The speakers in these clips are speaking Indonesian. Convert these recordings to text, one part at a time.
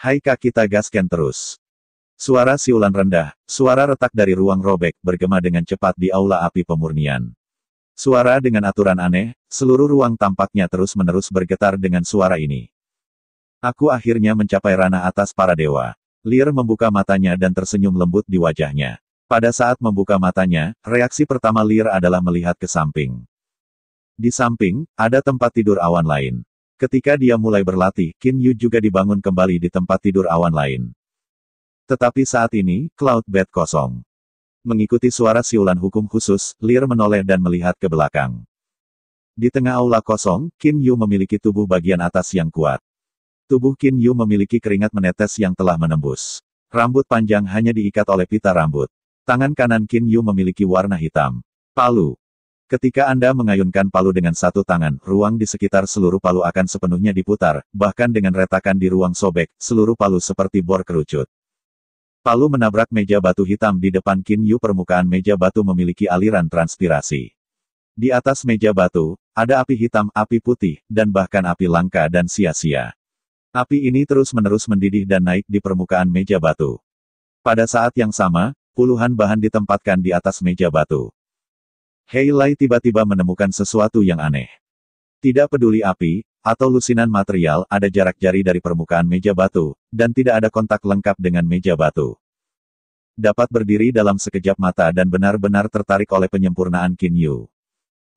Hai kaki kita gaskan terus. Suara siulan rendah, suara retak dari ruang robek bergema dengan cepat di aula api pemurnian. Suara dengan aturan aneh, seluruh ruang tampaknya terus-menerus bergetar dengan suara ini. Aku akhirnya mencapai ranah atas para dewa. Lir membuka matanya dan tersenyum lembut di wajahnya. Pada saat membuka matanya, reaksi pertama Lir adalah melihat ke samping. Di samping, ada tempat tidur awan lain. Ketika dia mulai berlatih, Qin Yu juga dibangun kembali di tempat tidur awan lain. Tetapi saat ini, cloud bed kosong. Mengikuti suara siulan hukum khusus, Lir menoleh dan melihat ke belakang. Di tengah aula kosong, Qin Yu memiliki tubuh bagian atas yang kuat. Tubuh Qin Yu memiliki keringat menetes yang telah menembus. Rambut panjang hanya diikat oleh pita rambut. Tangan kanan Qin Yu memiliki warna hitam. Palu, Ketika Anda mengayunkan palu dengan satu tangan, ruang di sekitar seluruh palu akan sepenuhnya diputar, bahkan dengan retakan di ruang sobek, seluruh palu seperti bor kerucut. Palu menabrak meja batu hitam di depan Kin Yu permukaan meja batu memiliki aliran transpirasi. Di atas meja batu, ada api hitam, api putih, dan bahkan api langka dan sia-sia. Api ini terus-menerus mendidih dan naik di permukaan meja batu. Pada saat yang sama, puluhan bahan ditempatkan di atas meja batu. Hei Lai tiba-tiba menemukan sesuatu yang aneh. Tidak peduli api, atau lusinan material ada jarak jari dari permukaan meja batu, dan tidak ada kontak lengkap dengan meja batu. Dapat berdiri dalam sekejap mata dan benar-benar tertarik oleh penyempurnaan Yu.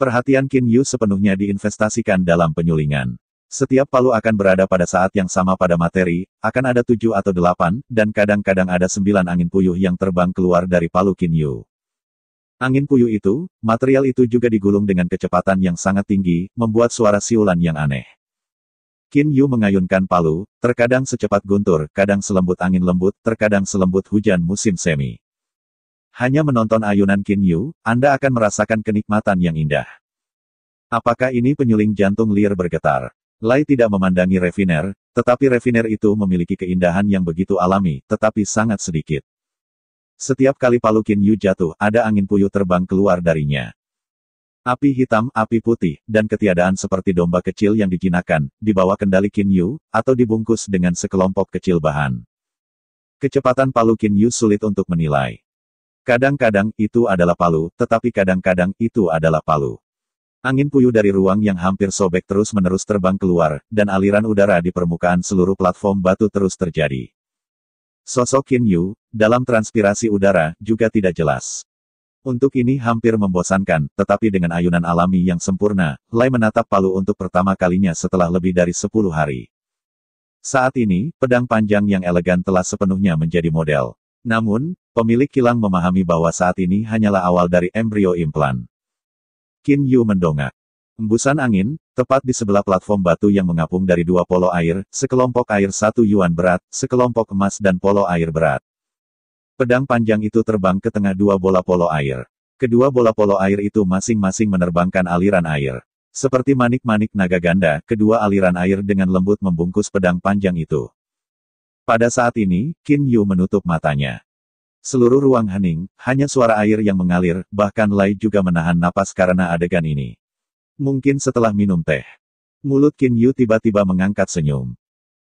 Perhatian Yu sepenuhnya diinvestasikan dalam penyulingan. Setiap palu akan berada pada saat yang sama pada materi, akan ada tujuh atau delapan, dan kadang-kadang ada sembilan angin puyuh yang terbang keluar dari palu Yu. Angin puyuh itu, material itu juga digulung dengan kecepatan yang sangat tinggi, membuat suara siulan yang aneh. Qin Yu mengayunkan palu, terkadang secepat guntur, kadang selembut angin lembut, terkadang selembut hujan musim semi. Hanya menonton ayunan Qin Yu, Anda akan merasakan kenikmatan yang indah. Apakah ini penyuling jantung liar bergetar? Lai tidak memandangi Reviner, tetapi Reviner itu memiliki keindahan yang begitu alami, tetapi sangat sedikit. Setiap kali palu Yu jatuh, ada angin puyuh terbang keluar darinya. Api hitam, api putih, dan ketiadaan seperti domba kecil yang dijinakan, dibawa kendali Yu atau dibungkus dengan sekelompok kecil bahan. Kecepatan palu Yu sulit untuk menilai. Kadang-kadang itu adalah palu, tetapi kadang-kadang itu adalah palu. Angin puyuh dari ruang yang hampir sobek terus-menerus terbang keluar, dan aliran udara di permukaan seluruh platform batu terus terjadi. Sosok Qin Yu, dalam transpirasi udara, juga tidak jelas. Untuk ini hampir membosankan, tetapi dengan ayunan alami yang sempurna, Lai menatap Palu untuk pertama kalinya setelah lebih dari 10 hari. Saat ini, pedang panjang yang elegan telah sepenuhnya menjadi model. Namun, pemilik kilang memahami bahwa saat ini hanyalah awal dari embrio implan. Kin Yu mendongak. Embusan angin, tepat di sebelah platform batu yang mengapung dari dua polo air, sekelompok air satu yuan berat, sekelompok emas dan polo air berat. Pedang panjang itu terbang ke tengah dua bola polo air. Kedua bola polo air itu masing-masing menerbangkan aliran air. Seperti manik-manik naga ganda, kedua aliran air dengan lembut membungkus pedang panjang itu. Pada saat ini, Qin Yu menutup matanya. Seluruh ruang hening, hanya suara air yang mengalir, bahkan Lai juga menahan napas karena adegan ini. Mungkin setelah minum teh. Mulut Qin Yu tiba-tiba mengangkat senyum.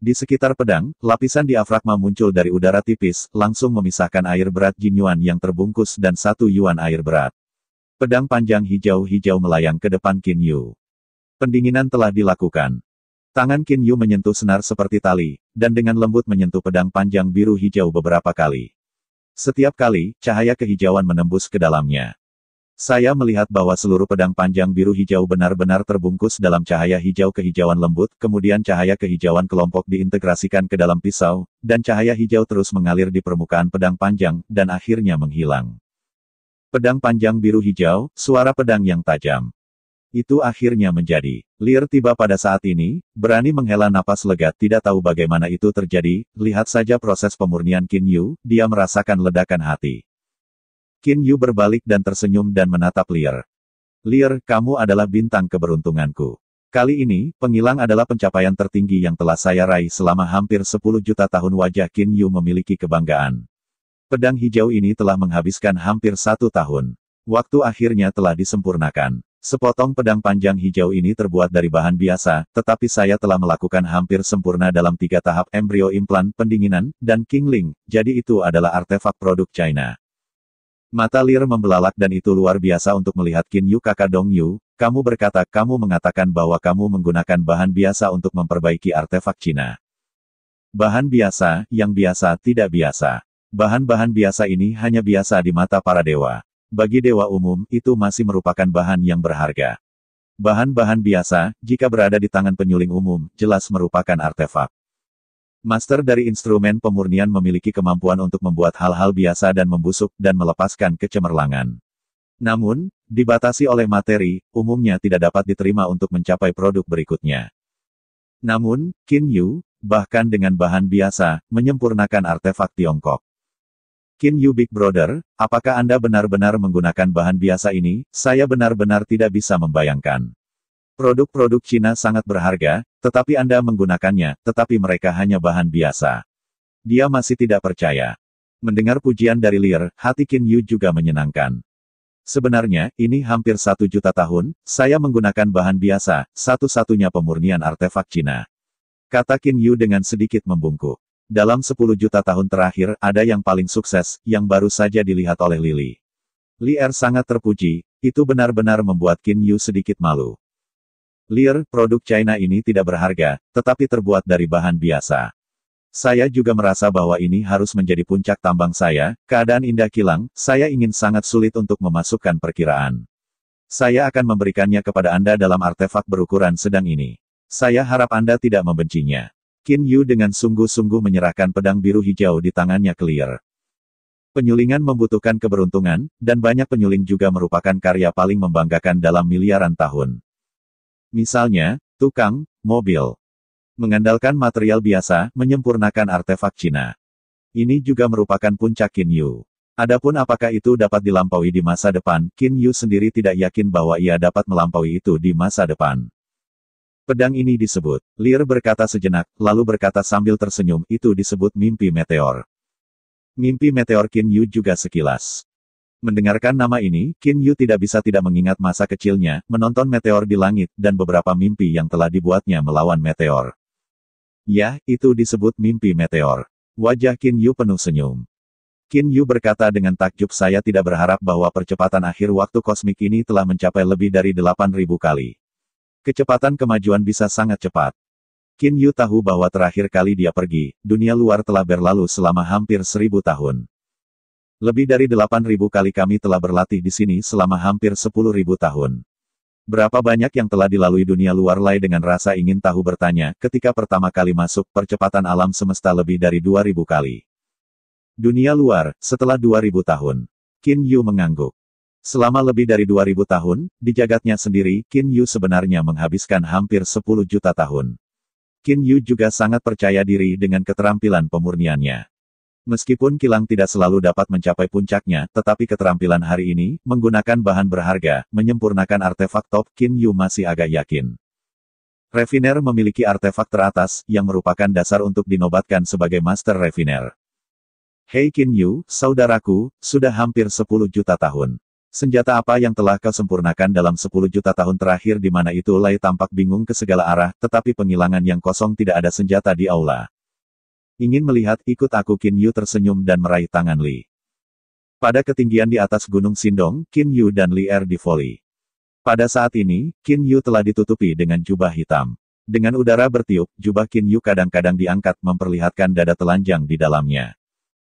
Di sekitar pedang, lapisan diafragma muncul dari udara tipis, langsung memisahkan air berat Jin Yuan yang terbungkus dan satu Yuan air berat. Pedang panjang hijau-hijau melayang ke depan Qin Yu. Pendinginan telah dilakukan. Tangan Qin Yu menyentuh senar seperti tali, dan dengan lembut menyentuh pedang panjang biru hijau beberapa kali. Setiap kali, cahaya kehijauan menembus ke dalamnya. Saya melihat bahwa seluruh pedang panjang biru hijau benar-benar terbungkus dalam cahaya hijau kehijauan lembut, kemudian cahaya kehijauan kelompok diintegrasikan ke dalam pisau, dan cahaya hijau terus mengalir di permukaan pedang panjang, dan akhirnya menghilang. Pedang panjang biru hijau, suara pedang yang tajam. Itu akhirnya menjadi. Lir tiba pada saat ini, berani menghela napas lega tidak tahu bagaimana itu terjadi, lihat saja proses pemurnian Kin Yu, dia merasakan ledakan hati. Qin Yu berbalik dan tersenyum dan menatap Lier. Lier, kamu adalah bintang keberuntunganku. Kali ini, penghilang adalah pencapaian tertinggi yang telah saya raih selama hampir 10 juta tahun wajah Qin Yu memiliki kebanggaan. Pedang hijau ini telah menghabiskan hampir satu tahun. Waktu akhirnya telah disempurnakan. Sepotong pedang panjang hijau ini terbuat dari bahan biasa, tetapi saya telah melakukan hampir sempurna dalam tiga tahap embrio implan, pendinginan, dan kingling, jadi itu adalah artefak produk China. Mata Lir membelalak dan itu luar biasa untuk melihat Kin Yu kakak Dong Yu, kamu berkata kamu mengatakan bahwa kamu menggunakan bahan biasa untuk memperbaiki artefak Cina. Bahan biasa, yang biasa, tidak biasa. Bahan-bahan biasa ini hanya biasa di mata para dewa. Bagi dewa umum, itu masih merupakan bahan yang berharga. Bahan-bahan biasa, jika berada di tangan penyuling umum, jelas merupakan artefak. Master dari instrumen pemurnian memiliki kemampuan untuk membuat hal-hal biasa dan membusuk, dan melepaskan kecemerlangan. Namun, dibatasi oleh materi, umumnya tidak dapat diterima untuk mencapai produk berikutnya. Namun, Qin Yu, bahkan dengan bahan biasa, menyempurnakan artefak Tiongkok. Qin Yu Big Brother, apakah Anda benar-benar menggunakan bahan biasa ini? Saya benar-benar tidak bisa membayangkan. Produk-produk Cina sangat berharga, tetapi Anda menggunakannya, tetapi mereka hanya bahan biasa. Dia masih tidak percaya. Mendengar pujian dari Lear, hati Qin Yu juga menyenangkan. Sebenarnya, ini hampir satu juta tahun, saya menggunakan bahan biasa, satu-satunya pemurnian artefak Cina. Kata Qin Yu dengan sedikit membungkuk. Dalam 10 juta tahun terakhir, ada yang paling sukses, yang baru saja dilihat oleh Lily. Li Er sangat terpuji, itu benar-benar membuat Qin Yu sedikit malu. Lear, produk China ini tidak berharga, tetapi terbuat dari bahan biasa. Saya juga merasa bahwa ini harus menjadi puncak tambang saya, keadaan indah kilang, saya ingin sangat sulit untuk memasukkan perkiraan. Saya akan memberikannya kepada Anda dalam artefak berukuran sedang ini. Saya harap Anda tidak membencinya. Qin Yu dengan sungguh-sungguh menyerahkan pedang biru hijau di tangannya clear. Penyulingan membutuhkan keberuntungan, dan banyak penyuling juga merupakan karya paling membanggakan dalam miliaran tahun. Misalnya, tukang, mobil. Mengandalkan material biasa, menyempurnakan artefak Cina. Ini juga merupakan puncak Qin Yu. Adapun apakah itu dapat dilampaui di masa depan, Qin Yu sendiri tidak yakin bahwa ia dapat melampaui itu di masa depan. Pedang ini disebut, Lir berkata sejenak, lalu berkata sambil tersenyum, itu disebut mimpi meteor. Mimpi meteor Qin Yu juga sekilas. Mendengarkan nama ini, Qin Yu tidak bisa tidak mengingat masa kecilnya, menonton meteor di langit, dan beberapa mimpi yang telah dibuatnya melawan meteor. Ya, itu disebut mimpi meteor. Wajah Qin Yu penuh senyum. Qin Yu berkata dengan takjub saya tidak berharap bahwa percepatan akhir waktu kosmik ini telah mencapai lebih dari 8.000 kali. Kecepatan kemajuan bisa sangat cepat. Qin Yu tahu bahwa terakhir kali dia pergi, dunia luar telah berlalu selama hampir seribu tahun. Lebih dari 8.000 kali kami telah berlatih di sini selama hampir 10.000 tahun. Berapa banyak yang telah dilalui dunia luar lai dengan rasa ingin tahu bertanya, ketika pertama kali masuk percepatan alam semesta lebih dari 2.000 kali. Dunia luar, setelah 2.000 tahun. Qin Yu mengangguk. Selama lebih dari 2.000 tahun, di jagatnya sendiri, Qin Yu sebenarnya menghabiskan hampir 10 juta tahun. Qin Yu juga sangat percaya diri dengan keterampilan pemurniannya. Meskipun kilang tidak selalu dapat mencapai puncaknya, tetapi keterampilan hari ini, menggunakan bahan berharga, menyempurnakan artefak top, Kin Yu masih agak yakin. Refiner memiliki artefak teratas, yang merupakan dasar untuk dinobatkan sebagai Master Refiner. Hei Kin Yu, saudaraku, sudah hampir 10 juta tahun. Senjata apa yang telah kau sempurnakan dalam 10 juta tahun terakhir di mana itu Lai tampak bingung ke segala arah, tetapi penghilangan yang kosong tidak ada senjata di aula. Ingin melihat, ikut aku Qin Yu tersenyum dan meraih tangan Li. Pada ketinggian di atas Gunung Sindong, Qin Yu dan Li Er divoli. Pada saat ini, Qin Yu telah ditutupi dengan jubah hitam. Dengan udara bertiup, jubah Qin Yu kadang-kadang diangkat memperlihatkan dada telanjang di dalamnya.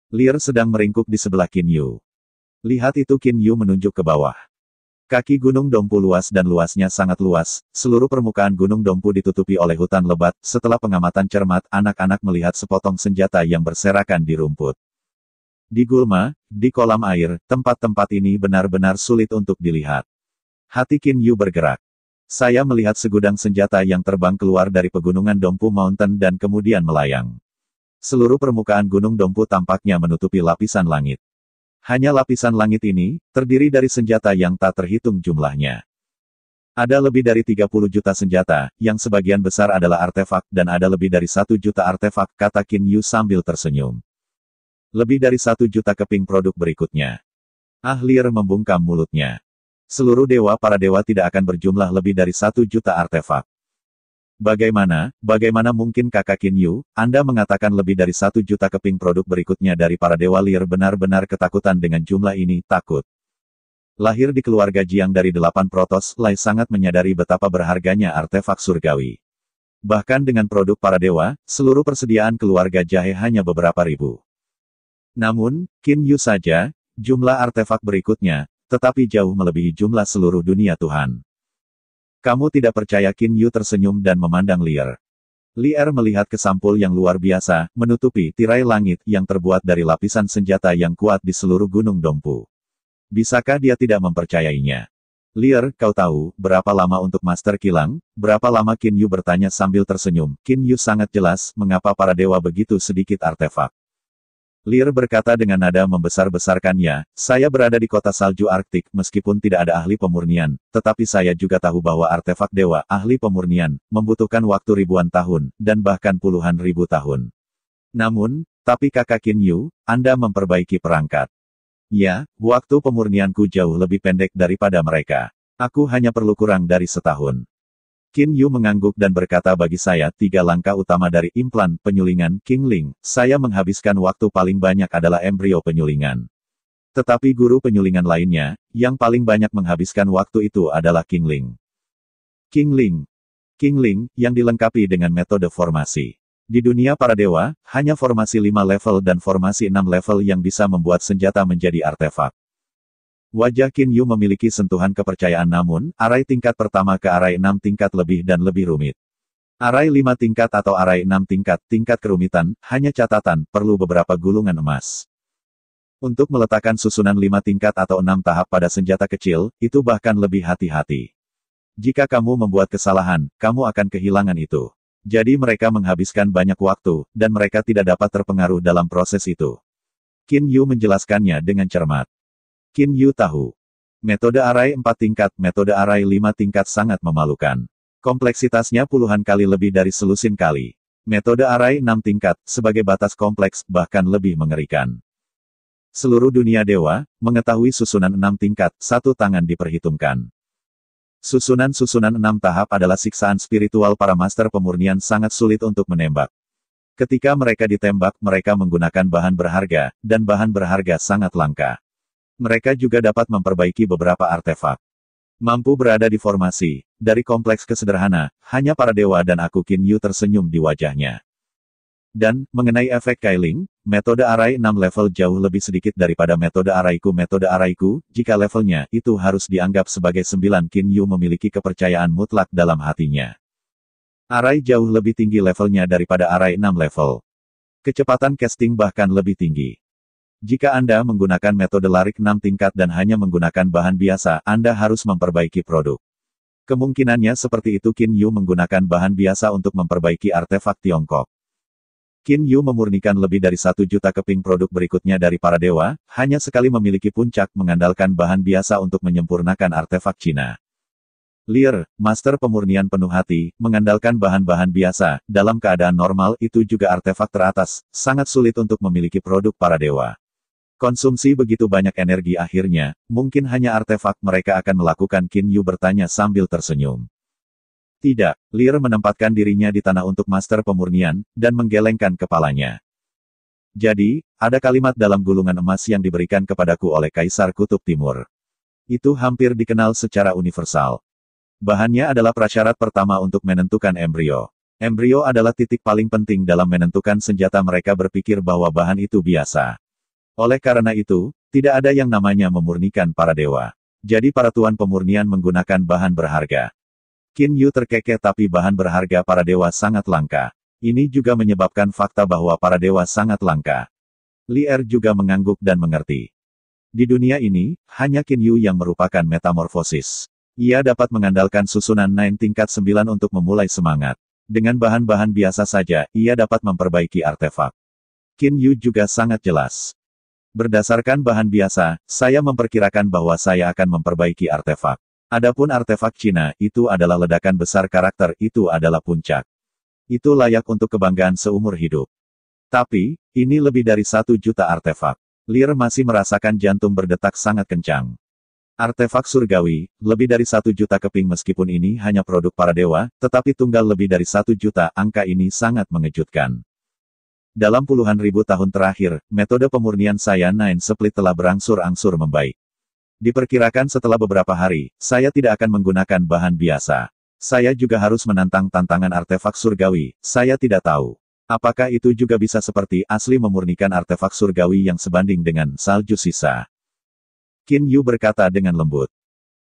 Li Er sedang meringkuk di sebelah Qin Yu. Lihat itu Qin Yu menunjuk ke bawah. Kaki Gunung Dompu luas dan luasnya sangat luas, seluruh permukaan Gunung Dompu ditutupi oleh hutan lebat, setelah pengamatan cermat anak-anak melihat sepotong senjata yang berserakan di rumput. Di gulma, di kolam air, tempat-tempat ini benar-benar sulit untuk dilihat. Hati Kin Yu bergerak. Saya melihat segudang senjata yang terbang keluar dari pegunungan Dompu Mountain dan kemudian melayang. Seluruh permukaan Gunung Dompu tampaknya menutupi lapisan langit. Hanya lapisan langit ini, terdiri dari senjata yang tak terhitung jumlahnya. Ada lebih dari 30 juta senjata, yang sebagian besar adalah artefak, dan ada lebih dari satu juta artefak, kata Qin Yu sambil tersenyum. Lebih dari satu juta keping produk berikutnya. Ahlir membungkam mulutnya. Seluruh dewa para dewa tidak akan berjumlah lebih dari satu juta artefak. Bagaimana, bagaimana mungkin kakak Kin Yu? Anda mengatakan lebih dari satu juta keping produk berikutnya dari para Dewa Liar benar-benar ketakutan dengan jumlah ini, takut. Lahir di keluarga Jiang dari delapan protos, Lai sangat menyadari betapa berharganya artefak surgawi. Bahkan dengan produk para dewa, seluruh persediaan keluarga Jahe hanya beberapa ribu. Namun, Kin Yu saja, jumlah artefak berikutnya, tetapi jauh melebihi jumlah seluruh dunia Tuhan. Kamu tidak percaya Qin Yu tersenyum dan memandang Lier. Lier melihat kesampul yang luar biasa, menutupi tirai langit yang terbuat dari lapisan senjata yang kuat di seluruh Gunung Dongpu. Bisakah dia tidak mempercayainya? Lier, kau tahu, berapa lama untuk Master Kilang? Berapa lama Qin Yu bertanya sambil tersenyum. Qin Yu sangat jelas, mengapa para dewa begitu sedikit artefak. Lir berkata dengan nada membesar-besarkannya, saya berada di kota salju Arktik meskipun tidak ada ahli pemurnian, tetapi saya juga tahu bahwa artefak dewa, ahli pemurnian, membutuhkan waktu ribuan tahun, dan bahkan puluhan ribu tahun. Namun, tapi kakak Kin Yu, Anda memperbaiki perangkat. Ya, waktu pemurnianku jauh lebih pendek daripada mereka. Aku hanya perlu kurang dari setahun. Qin Yu mengangguk dan berkata bagi saya tiga langkah utama dari implan penyulingan King Ling, saya menghabiskan waktu paling banyak adalah embrio penyulingan. Tetapi guru penyulingan lainnya, yang paling banyak menghabiskan waktu itu adalah King Ling. King Ling, King Ling, yang dilengkapi dengan metode formasi. Di dunia para dewa, hanya formasi 5 level dan formasi 6 level yang bisa membuat senjata menjadi artefak. Wajah Kin Yu memiliki sentuhan kepercayaan namun, arai tingkat pertama ke arai enam tingkat lebih dan lebih rumit. Arai lima tingkat atau arai enam tingkat, tingkat kerumitan, hanya catatan, perlu beberapa gulungan emas. Untuk meletakkan susunan lima tingkat atau enam tahap pada senjata kecil, itu bahkan lebih hati-hati. Jika kamu membuat kesalahan, kamu akan kehilangan itu. Jadi mereka menghabiskan banyak waktu, dan mereka tidak dapat terpengaruh dalam proses itu. Qin Yu menjelaskannya dengan cermat. Qin Yu tahu. Metode array empat tingkat, metode array lima tingkat sangat memalukan. Kompleksitasnya puluhan kali lebih dari selusin kali. Metode array enam tingkat, sebagai batas kompleks, bahkan lebih mengerikan. Seluruh dunia dewa, mengetahui susunan enam tingkat, satu tangan diperhitungkan. Susunan-susunan enam tahap adalah siksaan spiritual para master pemurnian sangat sulit untuk menembak. Ketika mereka ditembak, mereka menggunakan bahan berharga, dan bahan berharga sangat langka. Mereka juga dapat memperbaiki beberapa artefak. Mampu berada di formasi, dari kompleks kesederhana, hanya para dewa dan aku Kin Yu tersenyum di wajahnya. Dan, mengenai efek Kailing, metode arai 6 level jauh lebih sedikit daripada metode araiku. Metode araiku, jika levelnya, itu harus dianggap sebagai 9 Kin Yu memiliki kepercayaan mutlak dalam hatinya. Arai jauh lebih tinggi levelnya daripada arai 6 level. Kecepatan casting bahkan lebih tinggi. Jika Anda menggunakan metode larik 6 tingkat dan hanya menggunakan bahan biasa, Anda harus memperbaiki produk. Kemungkinannya seperti itu Qin Yu menggunakan bahan biasa untuk memperbaiki artefak Tiongkok. Qin Yu memurnikan lebih dari satu juta keping produk berikutnya dari para dewa, hanya sekali memiliki puncak mengandalkan bahan biasa untuk menyempurnakan artefak Cina. Lear, master pemurnian penuh hati, mengandalkan bahan-bahan biasa, dalam keadaan normal itu juga artefak teratas, sangat sulit untuk memiliki produk para dewa. Konsumsi begitu banyak energi akhirnya, mungkin hanya artefak mereka akan melakukan Qin Yu bertanya sambil tersenyum. Tidak, Lir menempatkan dirinya di tanah untuk master pemurnian, dan menggelengkan kepalanya. Jadi, ada kalimat dalam gulungan emas yang diberikan kepadaku oleh Kaisar Kutub Timur. Itu hampir dikenal secara universal. Bahannya adalah prasyarat pertama untuk menentukan embrio. Embrio adalah titik paling penting dalam menentukan senjata mereka berpikir bahwa bahan itu biasa. Oleh karena itu, tidak ada yang namanya memurnikan para dewa. Jadi para tuan pemurnian menggunakan bahan berharga. Qin Yu terkekeh tapi bahan berharga para dewa sangat langka. Ini juga menyebabkan fakta bahwa para dewa sangat langka. Li Er juga mengangguk dan mengerti. Di dunia ini, hanya Qin Yu yang merupakan metamorfosis. Ia dapat mengandalkan susunan Nine tingkat 9 untuk memulai semangat. Dengan bahan-bahan biasa saja, ia dapat memperbaiki artefak. Qin Yu juga sangat jelas. Berdasarkan bahan biasa, saya memperkirakan bahwa saya akan memperbaiki artefak. Adapun artefak Cina, itu adalah ledakan besar karakter, itu adalah puncak. Itu layak untuk kebanggaan seumur hidup. Tapi, ini lebih dari satu juta artefak. Lir masih merasakan jantung berdetak sangat kencang. Artefak surgawi, lebih dari satu juta keping meskipun ini hanya produk para dewa, tetapi tunggal lebih dari satu juta angka ini sangat mengejutkan. Dalam puluhan ribu tahun terakhir, metode pemurnian saya nine split telah berangsur-angsur membaik. Diperkirakan setelah beberapa hari, saya tidak akan menggunakan bahan biasa. Saya juga harus menantang tantangan artefak surgawi, saya tidak tahu. Apakah itu juga bisa seperti asli memurnikan artefak surgawi yang sebanding dengan salju sisa? Qin Yu berkata dengan lembut.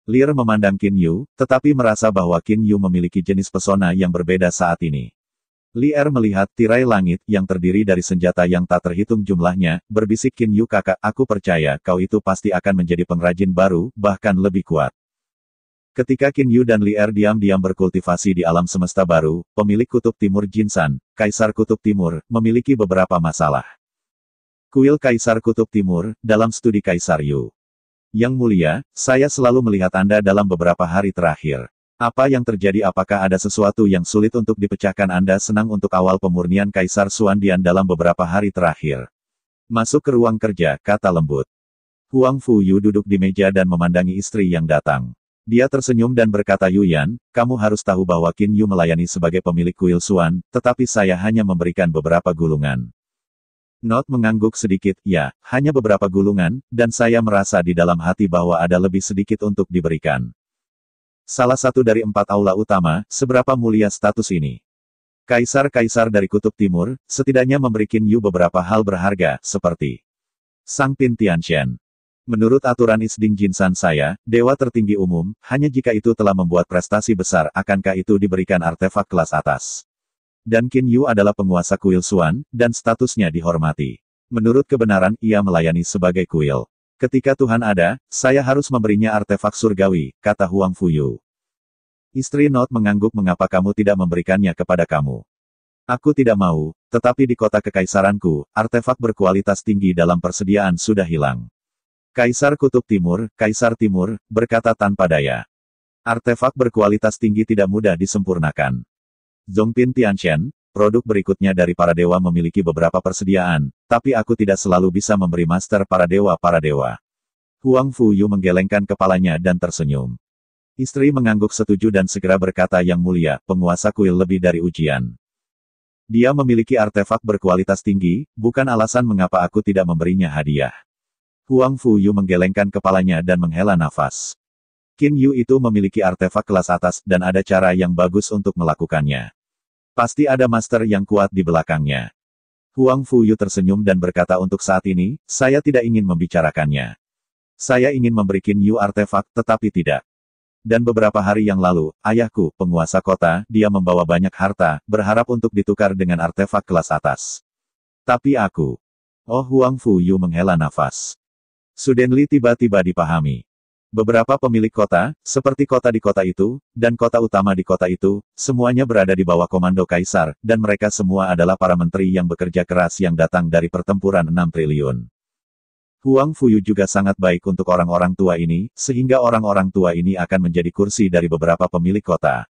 Lir memandang Qin Yu, tetapi merasa bahwa Qin Yu memiliki jenis pesona yang berbeda saat ini. Lier melihat tirai langit yang terdiri dari senjata yang tak terhitung jumlahnya, berbisik Kin Yu kakak, aku percaya kau itu pasti akan menjadi pengrajin baru, bahkan lebih kuat. Ketika Kin Yu dan Lier diam-diam berkultivasi di alam semesta baru, pemilik kutub timur Jinsan, Kaisar Kutub Timur, memiliki beberapa masalah. Kuil Kaisar Kutub Timur, dalam studi Kaisar Yu. Yang mulia, saya selalu melihat Anda dalam beberapa hari terakhir. Apa yang terjadi apakah ada sesuatu yang sulit untuk dipecahkan Anda senang untuk awal pemurnian Kaisar Suandian dalam beberapa hari terakhir. Masuk ke ruang kerja, kata lembut. Huang Fu Yu duduk di meja dan memandangi istri yang datang. Dia tersenyum dan berkata Yuyan, kamu harus tahu bahwa Qin Yu melayani sebagai pemilik kuil Suan, tetapi saya hanya memberikan beberapa gulungan. Not mengangguk sedikit, ya, hanya beberapa gulungan, dan saya merasa di dalam hati bahwa ada lebih sedikit untuk diberikan salah satu dari empat aula utama, seberapa mulia status ini. Kaisar-kaisar dari Kutub Timur, setidaknya memberi Qin Yu beberapa hal berharga, seperti Sang Pin Tianxian. Menurut aturan Isding Jinsan saya, dewa tertinggi umum, hanya jika itu telah membuat prestasi besar, akankah itu diberikan artefak kelas atas. Dan Qin Yu adalah penguasa kuil Suan, dan statusnya dihormati. Menurut kebenaran, ia melayani sebagai kuil. Ketika Tuhan ada, saya harus memberinya artefak surgawi, kata Huang Fuyu. Istri Not mengangguk mengapa kamu tidak memberikannya kepada kamu. Aku tidak mau, tetapi di kota kekaisaranku, artefak berkualitas tinggi dalam persediaan sudah hilang. Kaisar Kutub Timur, Kaisar Timur, berkata tanpa daya. Artefak berkualitas tinggi tidak mudah disempurnakan. Zongpin Tianchen, Produk berikutnya dari para dewa memiliki beberapa persediaan, tapi aku tidak selalu bisa memberi master para dewa-para dewa. Huang Fuyu menggelengkan kepalanya dan tersenyum. Istri mengangguk setuju dan segera berkata yang mulia, penguasa kuil lebih dari ujian. Dia memiliki artefak berkualitas tinggi, bukan alasan mengapa aku tidak memberinya hadiah. Huang Fuyu menggelengkan kepalanya dan menghela nafas. Qin Yu itu memiliki artefak kelas atas, dan ada cara yang bagus untuk melakukannya. Pasti ada master yang kuat di belakangnya. Huang Fuyu tersenyum dan berkata untuk saat ini, saya tidak ingin membicarakannya. Saya ingin memberi Qin Yu artefak, tetapi tidak. Dan beberapa hari yang lalu, ayahku, penguasa kota, dia membawa banyak harta, berharap untuk ditukar dengan artefak kelas atas. Tapi aku. Oh Huang Fuyu menghela nafas. Sudenli tiba-tiba dipahami. Beberapa pemilik kota, seperti kota di kota itu, dan kota utama di kota itu, semuanya berada di bawah komando kaisar, dan mereka semua adalah para menteri yang bekerja keras yang datang dari pertempuran 6 triliun. Huang Fuyu juga sangat baik untuk orang-orang tua ini, sehingga orang-orang tua ini akan menjadi kursi dari beberapa pemilik kota.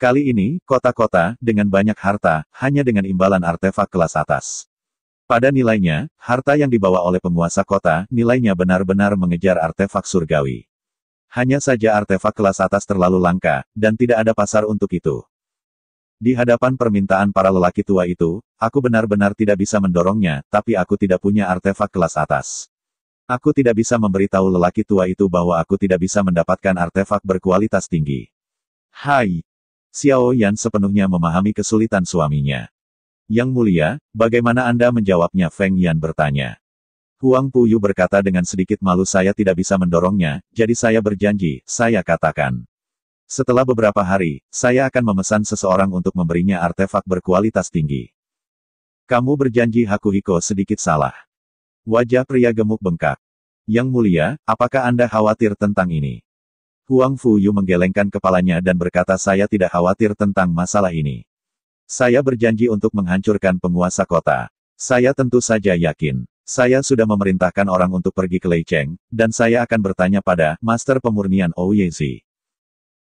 Kali ini, kota-kota, dengan banyak harta, hanya dengan imbalan artefak kelas atas. Pada nilainya, harta yang dibawa oleh penguasa kota, nilainya benar-benar mengejar artefak surgawi. Hanya saja artefak kelas atas terlalu langka, dan tidak ada pasar untuk itu. Di hadapan permintaan para lelaki tua itu, aku benar-benar tidak bisa mendorongnya, tapi aku tidak punya artefak kelas atas. Aku tidak bisa memberitahu lelaki tua itu bahwa aku tidak bisa mendapatkan artefak berkualitas tinggi. Hai! Xiao Yan sepenuhnya memahami kesulitan suaminya. Yang mulia, bagaimana Anda menjawabnya? Feng Yan bertanya. Huang Puyu berkata dengan sedikit malu saya tidak bisa mendorongnya, jadi saya berjanji, saya katakan. Setelah beberapa hari, saya akan memesan seseorang untuk memberinya artefak berkualitas tinggi. Kamu berjanji Hakuhiko sedikit salah. Wajah pria gemuk bengkak. Yang mulia, apakah Anda khawatir tentang ini? Huang Fuyu menggelengkan kepalanya dan berkata saya tidak khawatir tentang masalah ini. Saya berjanji untuk menghancurkan penguasa kota. Saya tentu saja yakin. Saya sudah memerintahkan orang untuk pergi ke Leicheng, dan saya akan bertanya pada Master Pemurnian Ouyezi.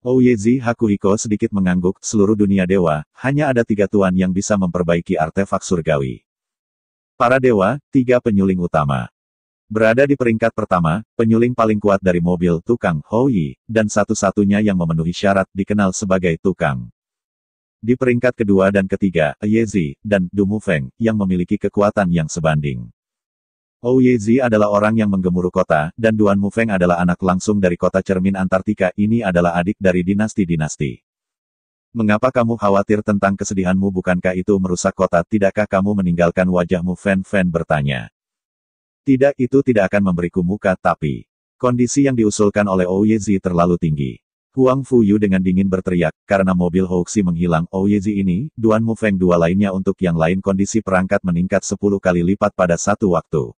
Ouyezi Hakuhiko sedikit mengangguk, seluruh dunia dewa, hanya ada tiga tuan yang bisa memperbaiki artefak surgawi. Para dewa, tiga penyuling utama. Berada di peringkat pertama, penyuling paling kuat dari mobil tukang Houyi, dan satu-satunya yang memenuhi syarat dikenal sebagai tukang. Di peringkat kedua dan ketiga, Yezi, dan Dumufeng, yang memiliki kekuatan yang sebanding. Ou Yezi adalah orang yang menggemuruh kota, dan Duan Mufeng adalah anak langsung dari kota cermin Antartika, ini adalah adik dari dinasti-dinasti. Mengapa kamu khawatir tentang kesedihanmu bukankah itu merusak kota tidakkah kamu meninggalkan wajahmu Fan Fan bertanya. Tidak itu tidak akan memberiku muka tapi kondisi yang diusulkan oleh Ou Yezi terlalu tinggi. Huang Fuyu dengan dingin berteriak, karena mobil Hoaxi menghilang Ouyezi oh ini, Duan Mufeng dua lainnya untuk yang lain kondisi perangkat meningkat 10 kali lipat pada satu waktu.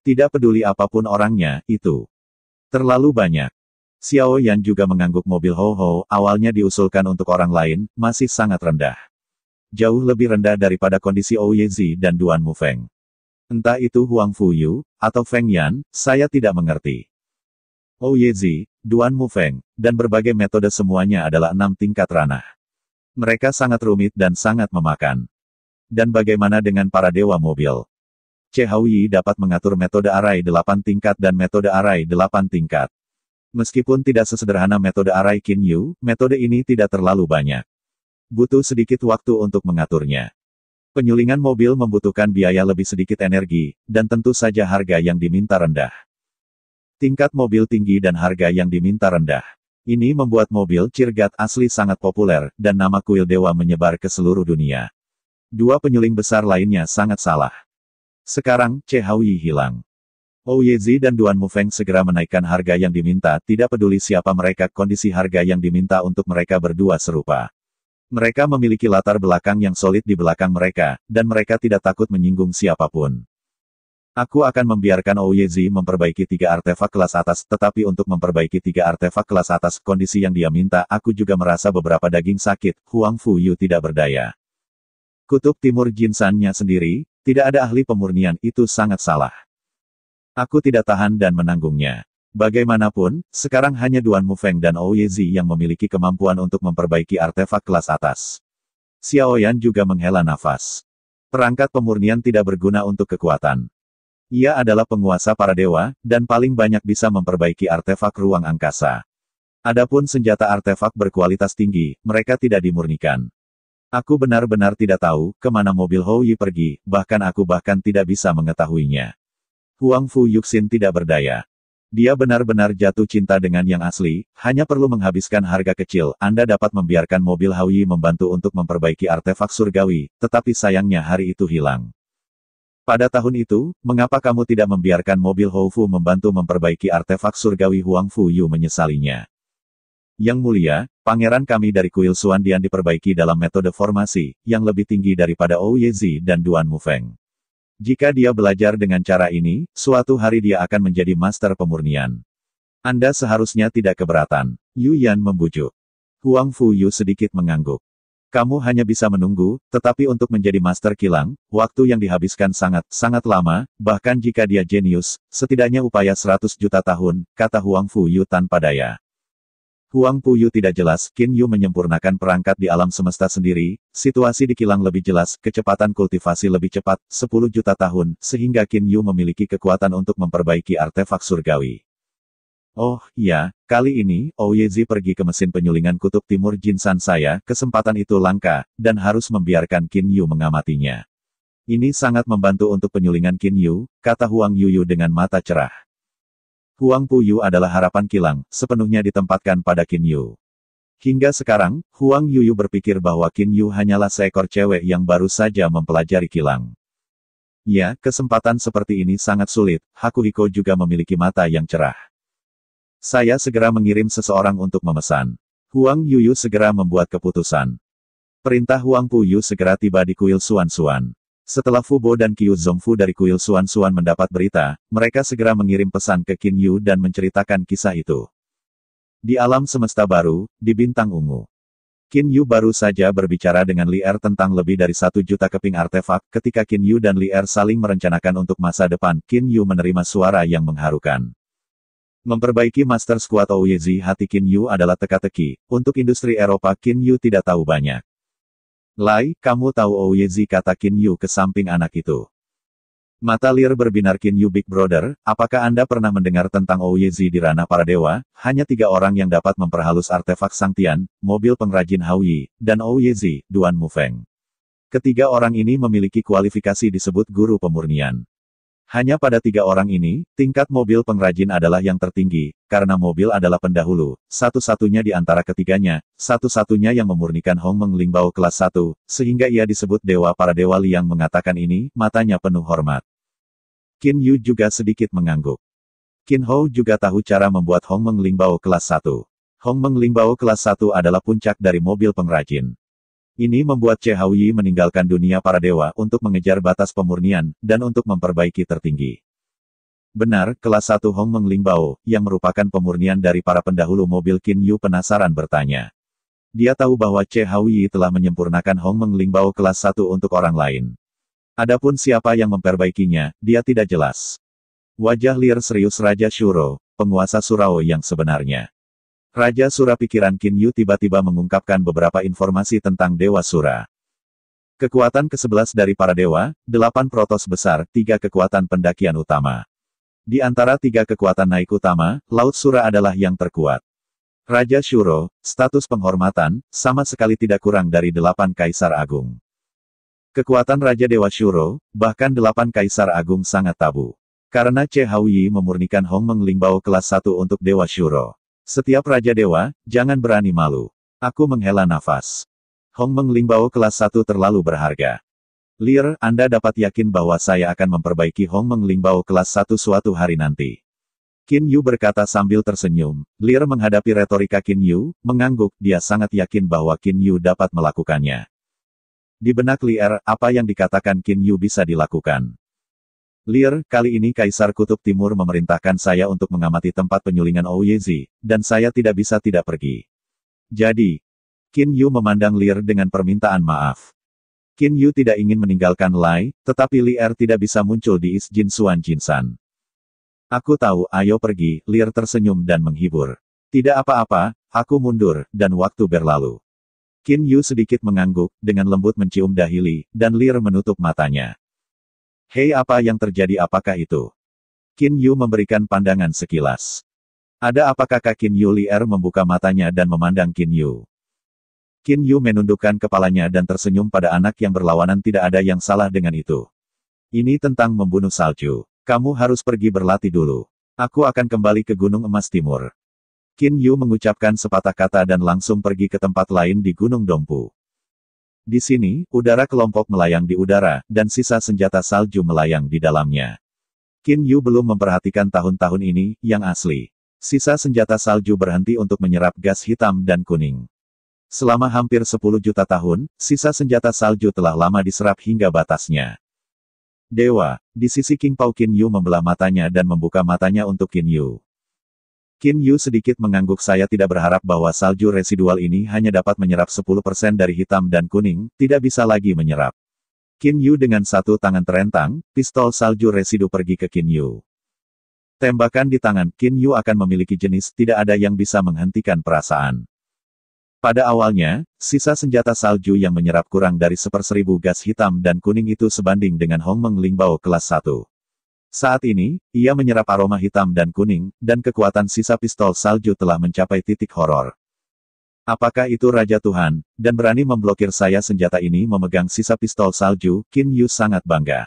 Tidak peduli apapun orangnya, itu. Terlalu banyak. Xiao Yan juga mengangguk mobil Ho Ho, awalnya diusulkan untuk orang lain, masih sangat rendah. Jauh lebih rendah daripada kondisi Ouyezi oh dan Duan Mufeng. Entah itu Huang Fuyu, atau Feng Yan, saya tidak mengerti. Ouyezi, oh Duan Mufeng, dan berbagai metode semuanya adalah enam tingkat ranah. Mereka sangat rumit dan sangat memakan. Dan bagaimana dengan para dewa mobil? Chehawi dapat mengatur metode arai delapan tingkat dan metode arai delapan tingkat. Meskipun tidak sesederhana metode arai Yu, metode ini tidak terlalu banyak. Butuh sedikit waktu untuk mengaturnya. Penyulingan mobil membutuhkan biaya lebih sedikit energi, dan tentu saja harga yang diminta rendah. Tingkat mobil tinggi dan harga yang diminta rendah. Ini membuat mobil Cirgat asli sangat populer, dan nama kuil dewa menyebar ke seluruh dunia. Dua penyuling besar lainnya sangat salah. Sekarang, Chehawi hilang. Ouyezi dan Duan Mufeng segera menaikkan harga yang diminta, tidak peduli siapa mereka kondisi harga yang diminta untuk mereka berdua serupa. Mereka memiliki latar belakang yang solid di belakang mereka, dan mereka tidak takut menyinggung siapapun. Aku akan membiarkan Ouyezi memperbaiki tiga artefak kelas atas, tetapi untuk memperbaiki tiga artefak kelas atas kondisi yang dia minta, aku juga merasa beberapa daging sakit, Huang Yu tidak berdaya. Kutub timur Jinsannya sendiri, tidak ada ahli pemurnian, itu sangat salah. Aku tidak tahan dan menanggungnya. Bagaimanapun, sekarang hanya Duan Mufeng dan Ouyezi yang memiliki kemampuan untuk memperbaiki artefak kelas atas. Xiaoyan juga menghela nafas. Perangkat pemurnian tidak berguna untuk kekuatan. Ia adalah penguasa para dewa, dan paling banyak bisa memperbaiki artefak ruang angkasa. Adapun senjata artefak berkualitas tinggi, mereka tidak dimurnikan. Aku benar-benar tidak tahu kemana mobil Hou Yi pergi, bahkan aku bahkan tidak bisa mengetahuinya. Huang Fu Yuxin tidak berdaya. Dia benar-benar jatuh cinta dengan yang asli, hanya perlu menghabiskan harga kecil. Anda dapat membiarkan mobil Hou Yi membantu untuk memperbaiki artefak surgawi, tetapi sayangnya hari itu hilang. Pada tahun itu, mengapa kamu tidak membiarkan mobil Houfu membantu memperbaiki artefak surgawi Huang Yu menyesalinya? Yang mulia, pangeran kami dari kuil Suan Dian diperbaiki dalam metode formasi, yang lebih tinggi daripada Ou Yezi dan Duan Mufeng. Jika dia belajar dengan cara ini, suatu hari dia akan menjadi master pemurnian. Anda seharusnya tidak keberatan. Yu Yan membujuk. Huang Yu sedikit mengangguk. Kamu hanya bisa menunggu, tetapi untuk menjadi master kilang, waktu yang dihabiskan sangat, sangat lama, bahkan jika dia jenius, setidaknya upaya 100 juta tahun, kata Huang Yu tanpa daya. Huang Yu tidak jelas, Qin Yu menyempurnakan perangkat di alam semesta sendiri, situasi di kilang lebih jelas, kecepatan kultivasi lebih cepat, 10 juta tahun, sehingga Qin Yu memiliki kekuatan untuk memperbaiki artefak surgawi. Oh, ya, kali ini, Oyezi pergi ke mesin penyulingan kutub timur Jinsan saya, kesempatan itu langka, dan harus membiarkan Qin Yu mengamatinya. Ini sangat membantu untuk penyulingan Qin Yu, kata Huang Yuyu dengan mata cerah. Huang Puyu adalah harapan kilang, sepenuhnya ditempatkan pada Qin Yu. Hingga sekarang, Huang Yuyu berpikir bahwa Qin Yu hanyalah seekor cewek yang baru saja mempelajari kilang. Ya, kesempatan seperti ini sangat sulit, Hakuhiko juga memiliki mata yang cerah. Saya segera mengirim seseorang untuk memesan. Huang Yuyu segera membuat keputusan. Perintah Huang Puyu segera tiba di kuil Suan-Suan. Setelah Fubo dan Qiu Zongfu dari kuil Suan-Suan mendapat berita, mereka segera mengirim pesan ke Qin Yu dan menceritakan kisah itu. Di alam semesta baru, di bintang ungu. Qin Yu baru saja berbicara dengan Li Er tentang lebih dari satu juta keping artefak ketika Qin Yu dan Li Er saling merencanakan untuk masa depan. Qin Yu menerima suara yang mengharukan. Memperbaiki master squad Ouyezi hati Qin Yu adalah teka-teki, untuk industri Eropa Qin Yu tidak tahu banyak. Lai, kamu tahu Ouyezi kata Qin Yu ke samping anak itu. Mata Lir berbinar Qin Yu Big Brother, apakah Anda pernah mendengar tentang Ouyezi di ranah para dewa? Hanya tiga orang yang dapat memperhalus artefak Sang Tian, mobil pengrajin Haoyi, dan Ouyezi, Duan Mufeng. Ketiga orang ini memiliki kualifikasi disebut guru pemurnian. Hanya pada tiga orang ini, tingkat mobil pengrajin adalah yang tertinggi, karena mobil adalah pendahulu, satu-satunya di antara ketiganya, satu-satunya yang memurnikan Hong Meng Menglingbao kelas 1, sehingga ia disebut dewa para dewa Liang mengatakan ini, matanya penuh hormat. Qin Yu juga sedikit mengangguk. Qin Hou juga tahu cara membuat Hong Meng Menglingbao kelas 1. Hong Meng Menglingbao kelas 1 adalah puncak dari mobil pengrajin. Ini membuat Che Chehauyi meninggalkan dunia para dewa untuk mengejar batas pemurnian, dan untuk memperbaiki tertinggi. Benar, kelas 1 Hong Meng Bao, yang merupakan pemurnian dari para pendahulu mobil Qin Yu penasaran bertanya. Dia tahu bahwa Che Haoyi telah menyempurnakan Hong Meng Bao kelas 1 untuk orang lain. Adapun siapa yang memperbaikinya, dia tidak jelas. Wajah liar serius Raja Shuro, penguasa Surau yang sebenarnya. Raja Sura pikiran Yu tiba-tiba mengungkapkan beberapa informasi tentang Dewa Sura. Kekuatan ke-11 dari para dewa, 8 protos besar, 3 kekuatan pendakian utama. Di antara tiga kekuatan naik utama, Laut Sura adalah yang terkuat. Raja Shuro, status penghormatan, sama sekali tidak kurang dari delapan kaisar agung. Kekuatan Raja Dewa Shuro, bahkan delapan kaisar agung sangat tabu. Karena Che Hao Yi memurnikan Hong Meng Lingbao kelas 1 untuk Dewa Shuro. Setiap raja dewa, jangan berani malu. Aku menghela nafas. Hong menglimbau kelas 1 terlalu berharga. Lir, Anda dapat yakin bahwa saya akan memperbaiki Hong menglimbau kelas 1 suatu hari nanti. Qin Yu berkata sambil tersenyum. Lir menghadapi retorika Qin Yu, mengangguk, dia sangat yakin bahwa Qin Yu dapat melakukannya. Di benak Lir, er, apa yang dikatakan Qin Yu bisa dilakukan. Lir, kali ini Kaisar Kutub Timur memerintahkan saya untuk mengamati tempat penyulingan Ouyezi, dan saya tidak bisa tidak pergi. Jadi, Qin Yu memandang Lir dengan permintaan maaf. Qin Yu tidak ingin meninggalkan Lai, tetapi Lir tidak bisa muncul di Jin Suan Jinsan. Aku tahu, ayo pergi, Lir tersenyum dan menghibur. Tidak apa-apa, aku mundur, dan waktu berlalu. Qin Yu sedikit mengangguk, dengan lembut mencium Dahili, dan Lir menutup matanya. Hei apa yang terjadi apakah itu? Qin Yu memberikan pandangan sekilas. Ada apakah Qin Yu Lier membuka matanya dan memandang Qin Yu? Qin Yu menundukkan kepalanya dan tersenyum pada anak yang berlawanan tidak ada yang salah dengan itu. Ini tentang membunuh salju. Kamu harus pergi berlatih dulu. Aku akan kembali ke Gunung Emas Timur. Qin Yu mengucapkan sepatah kata dan langsung pergi ke tempat lain di Gunung Dongpu. Di sini, udara kelompok melayang di udara, dan sisa senjata salju melayang di dalamnya. Kin Yu belum memperhatikan tahun-tahun ini, yang asli. Sisa senjata salju berhenti untuk menyerap gas hitam dan kuning. Selama hampir 10 juta tahun, sisa senjata salju telah lama diserap hingga batasnya. Dewa, di sisi King Pao Kin Yu membelah matanya dan membuka matanya untuk Kin Yu. Qin Yu sedikit mengangguk saya tidak berharap bahwa salju residual ini hanya dapat menyerap 10% dari hitam dan kuning, tidak bisa lagi menyerap. Qin Yu dengan satu tangan terentang, pistol salju residu pergi ke Qin Yu. Tembakan di tangan Qin Yu akan memiliki jenis tidak ada yang bisa menghentikan perasaan. Pada awalnya, sisa senjata salju yang menyerap kurang dari seperseribu gas hitam dan kuning itu sebanding dengan Hong Meng Lingbao kelas 1. Saat ini, ia menyerap aroma hitam dan kuning, dan kekuatan sisa pistol salju telah mencapai titik horor. Apakah itu Raja Tuhan, dan berani memblokir saya senjata ini memegang sisa pistol salju, Kin Yu sangat bangga.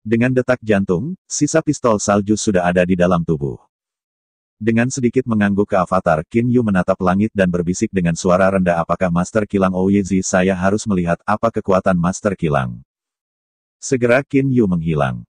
Dengan detak jantung, sisa pistol salju sudah ada di dalam tubuh. Dengan sedikit mengangguk ke avatar, Kin Yu menatap langit dan berbisik dengan suara rendah apakah Master Kilang Ouyezi saya harus melihat apa kekuatan Master Kilang. Segera Kin Yu menghilang.